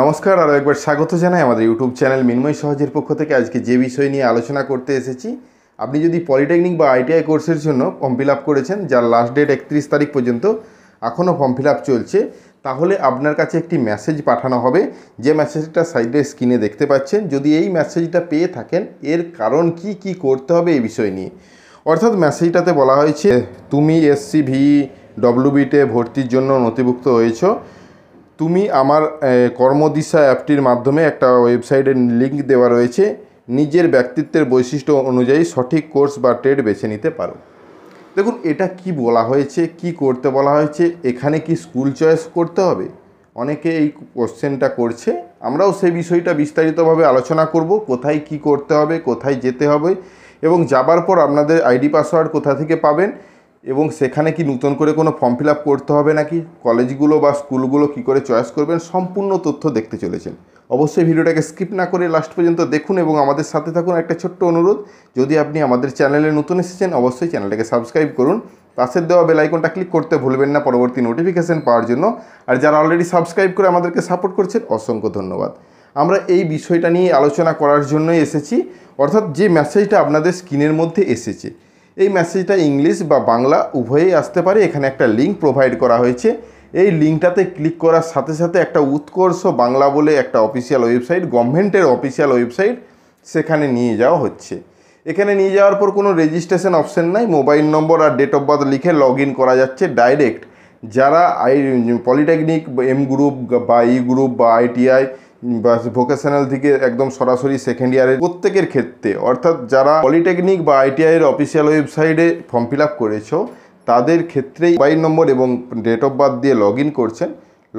নমস্কার আরও একবার স্বাগত জানাই আমাদের ইউটিউব চ্যানেল মিন্ময় সহজের পক্ষ থেকে আজকে যে বিষয় নিয়ে আলোচনা করতে এসেছি আপনি যদি পলিটেকনিক বা আইটিআই কোর্সের জন্য ফর্ম ফিল আপ করেছেন যার লাস্ট ডেট একত্রিশ তারিখ পর্যন্ত এখনও ফর্ম ফিল আপ চলছে তাহলে আপনার কাছে একটি মেসেজ পাঠানো হবে যে মেসেজটা সাইডে স্ক্রিনে দেখতে পাচ্ছেন যদি এই মেসেজটা পেয়ে থাকেন এর কারণ কি কি করতে হবে এই বিষয় নিয়ে অর্থাৎ মেসেজটাতে বলা হয়েছে তুমি ভি ডব্লিউবিতে ভর্তির জন্য নথিভুক্ত হয়েছো তুমি আমার কর্মদিশা অ্যাপটির মাধ্যমে একটা ওয়েবসাইটের লিঙ্ক দেওয়া রয়েছে নিজের ব্যক্তিত্বের বৈশিষ্ট্য অনুযায়ী সঠিক কোর্স বা ট্রেড বেছে নিতে পারো দেখুন এটা কি বলা হয়েছে কি করতে বলা হয়েছে এখানে কি স্কুল চয়েস করতে হবে অনেকে এই কোশ্চেনটা করছে আমরাও সেই বিষয়টা বিস্তারিতভাবে আলোচনা করব কোথায় কি করতে হবে কোথায় যেতে হবে এবং যাবার পর আপনাদের আইডি পাসওয়ার্ড কোথা থেকে পাবেন এবং সেখানে কি নতুন করে কোনো ফর্ম ফিল করতে হবে নাকি কলেজগুলো বা স্কুলগুলো কি করে চয়েস করবেন সম্পূর্ণ তথ্য দেখতে চলেছেন অবশ্যই ভিডিওটাকে স্কিপ না করে লাস্ট পর্যন্ত দেখুন এবং আমাদের সাথে থাকুন একটা ছোট্ট অনুরোধ যদি আপনি আমাদের চ্যানেলে নতুন এসেছেন অবশ্যই চ্যানেলটাকে সাবস্ক্রাইব করুন পাশের দেওয়া বেলাইকনটা ক্লিক করতে ভুলবেন না পরবর্তী নোটিফিকেশান পাওয়ার জন্য আর যারা অলরেডি সাবস্ক্রাইব করে আমাদেরকে সাপোর্ট করছেন অসংখ্য ধন্যবাদ আমরা এই বিষয়টা নিয়ে আলোচনা করার জন্যই এসেছি অর্থাৎ যে মেসেজটা আপনাদের স্ক্রিনের মধ্যে এসেছে এই মেসেজটা ইংলিশ বা বাংলা উভয়েই আসতে পারে এখানে একটা লিঙ্ক প্রোভাইড করা হয়েছে এই লিঙ্কটাতে ক্লিক করার সাথে সাথে একটা উৎকর্ষ বাংলা বলে একটা অফিসিয়াল ওয়েবসাইট গভর্নমেন্টের অফিসিয়াল ওয়েবসাইট সেখানে নিয়ে যাওয়া হচ্ছে এখানে নিয়ে যাওয়ার পর কোনো রেজিস্ট্রেশন অপশন নাই মোবাইল নম্বর আর ডেট অফ বার্থ লিখে লগ করা যাচ্ছে ডাইরেক্ট যারা আই পলিটেকনিক এম গ্রুপ বা ই গ্রুপ বা আইটিআই ভোকেশনাল থেকে একদম সরাসরি সেকেন্ড ইয়ারের প্রত্যেকের ক্ষেত্রে অর্থাৎ যারা পলিটেকনিক বা আইটিআইয়ের অফিসিয়াল ওয়েবসাইটে ফর্ম ফিল আপ করেছো তাদের ক্ষেত্রেই মোবাইল নম্বর এবং ডেট অফ বার্থ দিয়ে লগ করছেন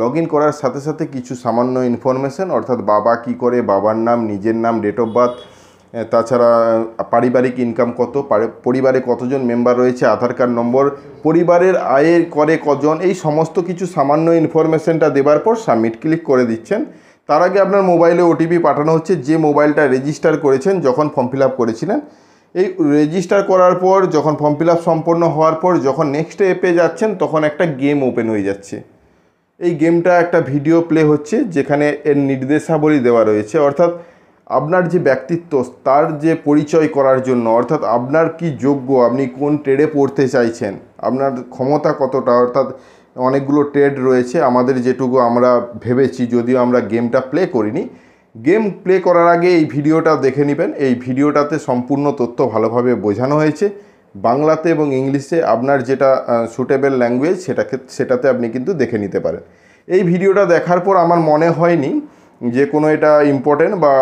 লগ করার সাথে সাথে কিছু সামান্য ইনফরমেশন অর্থাৎ বাবা কি করে বাবার নাম নিজের নাম ডেট অফ বার্থ তাছাড়া পারিবারিক ইনকাম কত পরিবারে কতজন মেম্বার রয়েছে আধার কার্ড নম্বর পরিবারের আয়ের করে কজন এই সমস্ত কিছু সামান্য ইনফরমেশনটা দেবার পর সাবমিট ক্লিক করে দিচ্ছেন তার আগে আপনার মোবাইলে ওটিপি পাঠানো হচ্ছে যে মোবাইলটা রেজিস্টার করেছেন যখন ফর্ম ফিল করেছিলেন এই রেজিস্টার করার পর যখন ফর্ম ফিল সম্পন্ন হওয়ার পর যখন নেক্সট অ্যাপে যাচ্ছেন তখন একটা গেম ওপেন হয়ে যাচ্ছে এই গেমটা একটা ভিডিও প্লে হচ্ছে যেখানে এর নির্দেশাবলী দেওয়া রয়েছে অর্থাৎ আপনার যে ব্যক্তিত্ব তার যে পরিচয় করার জন্য অর্থাৎ আপনার কি যোগ্য আপনি কোন ট্রেডে পড়তে চাইছেন আপনার ক্ষমতা কতটা অর্থাৎ অনেকগুলো ট্রেড রয়েছে আমাদের যেটুকু আমরা ভেবেছি যদিও আমরা গেমটা প্লে করিনি গেম প্লে করার আগে এই ভিডিওটা দেখে নেবেন এই ভিডিওটাতে সম্পূর্ণ তথ্য ভালোভাবে বোঝানো হয়েছে বাংলাতে এবং ইংলিশে আপনার যেটা সুটেবল ল্যাঙ্গুয়েজ সেটাকে সেটাতে আপনি কিন্তু দেখে নিতে পারেন এই ভিডিওটা দেখার পর আমার মনে হয়নি যে কোনো এটা ইম্পর্টেন্ট বা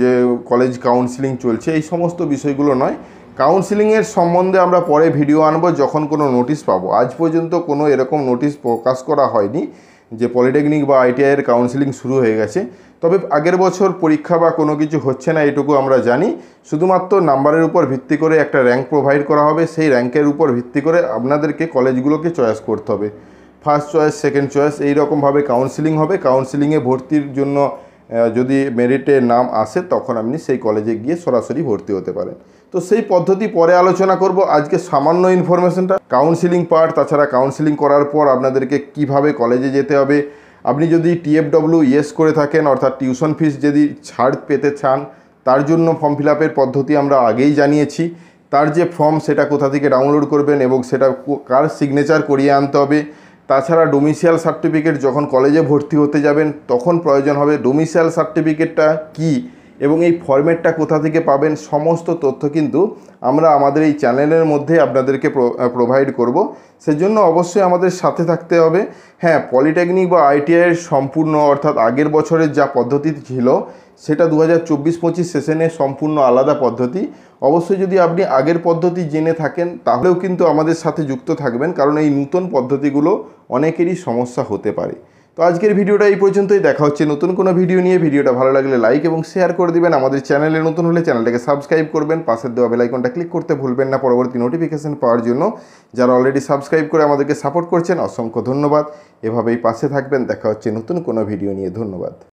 যে কলেজ কাউন্সিলিং চলছে এই সমস্ত বিষয়গুলো নয় কাউন্সিলিংয়ের সম্বন্ধে আমরা পরে ভিডিও আনবো যখন কোনো নোটিশ পাবো আজ পর্যন্ত কোনো এরকম নোটিশ প্রকাশ করা হয়নি যে পলিটেকনিক বা আইটিআইয়ের কাউন্সিলিং শুরু হয়ে গেছে তবে আগের বছর পরীক্ষা বা কোনো কিছু হচ্ছে না এটুকু আমরা জানি শুধুমাত্র নাম্বারের উপর ভিত্তি করে একটা র্যাঙ্ক প্রোভাইড করা হবে সেই র্যাঙ্কের উপর ভিত্তি করে আপনাদেরকে কলেজগুলোকে চয়েস করতে হবে ফার্স্ট চয়েস সেকেন্ড চয়েস এইরকমভাবে কাউন্সিলিং হবে কাউন্সিলিংয়ে ভর্তির জন্য যদি মেরিটে নাম আসে তখন আপনি সেই কলেজে গিয়ে সরাসরি ভর্তি হতে পারেন তো সেই পদ্ধতি পরে আলোচনা করব আজকে সামান্য ইনফরমেশনটা কাউন্সিলিং পার্ট তাছাড়া কাউন্সিলিং করার পর আপনাদেরকে কিভাবে কলেজে যেতে হবে আপনি যদি টিএফডব্লিউ ইয়েস e করে থাকেন অর্থাৎ টিউশন ফিস যদি ছাড় পেতে চান তার জন্য ফর্ম ফিল পদ্ধতি আমরা আগেই জানিয়েছি তার যে ফর্ম সেটা কোথা থেকে ডাউনলোড করবেন এবং সেটা কার সিগনেচার করিয়ে আনতে হবে তাছাড়া ডোমিসিয়াল সার্টিফিকেট যখন কলেজে ভর্তি হতে যাবেন তখন প্রয়োজন হবে ডোমিসিয়াল সার্টিফিকেটটা কি এবং এই ফর্মেটটা কোথা থেকে পাবেন সমস্ত তথ্য কিন্তু আমরা আমাদের এই চ্যানেলের মধ্যে আপনাদেরকে প্রোভাইড করব সেজন্য অবশ্যই আমাদের সাথে থাকতে হবে হ্যাঁ পলিটেকনিক বা আইটিআইয়ের সম্পূর্ণ অর্থাৎ আগের বছরের যা পদ্ধতি ছিল সেটা দু হাজার চব্বিশ পঁচিশ সেশনে সম্পূর্ণ আলাদা পদ্ধতি অবশ্যই যদি আপনি আগের পদ্ধতি জেনে থাকেন তাহলেও কিন্তু আমাদের সাথে যুক্ত থাকবেন কারণ এই নতুন পদ্ধতিগুলো অনেকেরই সমস্যা হতে পারে তো আজকের ভিডিওটা এই পর্যন্তই দেখা হচ্ছে নতুন কোনো ভিডিও নিয়ে ভিডিওটা ভালো লাগলে লাইক এবং শেয়ার করে দিবেন আমাদের চ্যানেলে নতুন হলে চ্যানেলটাকে সাবস্ক্রাইব করবেন পাশের দেওয়া বেলাইকনটা ক্লিক করতে ভুলবেন না পরবর্তী নোটিফিকেশান পাওয়ার জন্য যারা অলরেডি সাবস্ক্রাইব করে আমাদেরকে সাপোর্ট করছেন অসংখ্য ধন্যবাদ এভাবেই পাশে থাকবেন দেখা হচ্ছে নতুন কোনো ভিডিও নিয়ে ধন্যবাদ